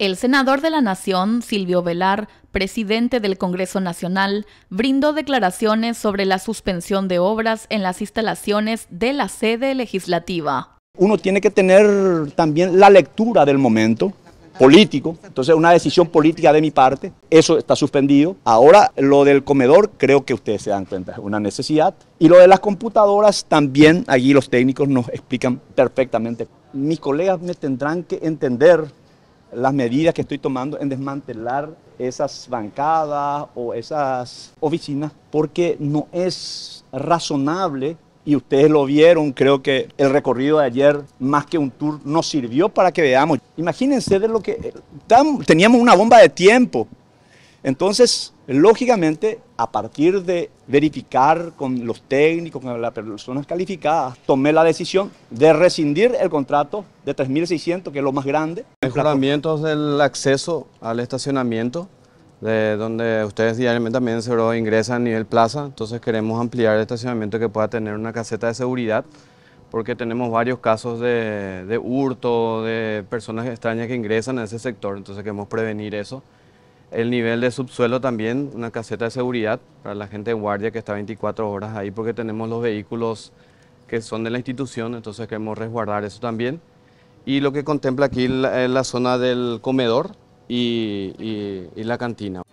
El senador de la Nación, Silvio Velar, presidente del Congreso Nacional, brindó declaraciones sobre la suspensión de obras en las instalaciones de la sede legislativa. Uno tiene que tener también la lectura del momento político, entonces una decisión política de mi parte, eso está suspendido. Ahora lo del comedor creo que ustedes se dan cuenta, es una necesidad. Y lo de las computadoras también, allí los técnicos nos explican perfectamente. Mis colegas me tendrán que entender las medidas que estoy tomando en desmantelar esas bancadas o esas oficinas, porque no es razonable y ustedes lo vieron, creo que el recorrido de ayer, más que un tour, nos sirvió para que veamos. Imagínense de lo que... Eh, teníamos una bomba de tiempo entonces, lógicamente, a partir de verificar con los técnicos, con las personas calificadas, tomé la decisión de rescindir el contrato de 3.600, que es lo más grande. Mejoramientos del acceso al estacionamiento, donde ustedes diariamente también se ingresan a nivel plaza, entonces queremos ampliar el estacionamiento que pueda tener una caseta de seguridad, porque tenemos varios casos de hurto, de personas extrañas que ingresan a ese sector, entonces queremos prevenir eso. El nivel de subsuelo también, una caseta de seguridad para la gente de guardia que está 24 horas ahí porque tenemos los vehículos que son de la institución, entonces queremos resguardar eso también. Y lo que contempla aquí es eh, la, zona del comedor y la cantina.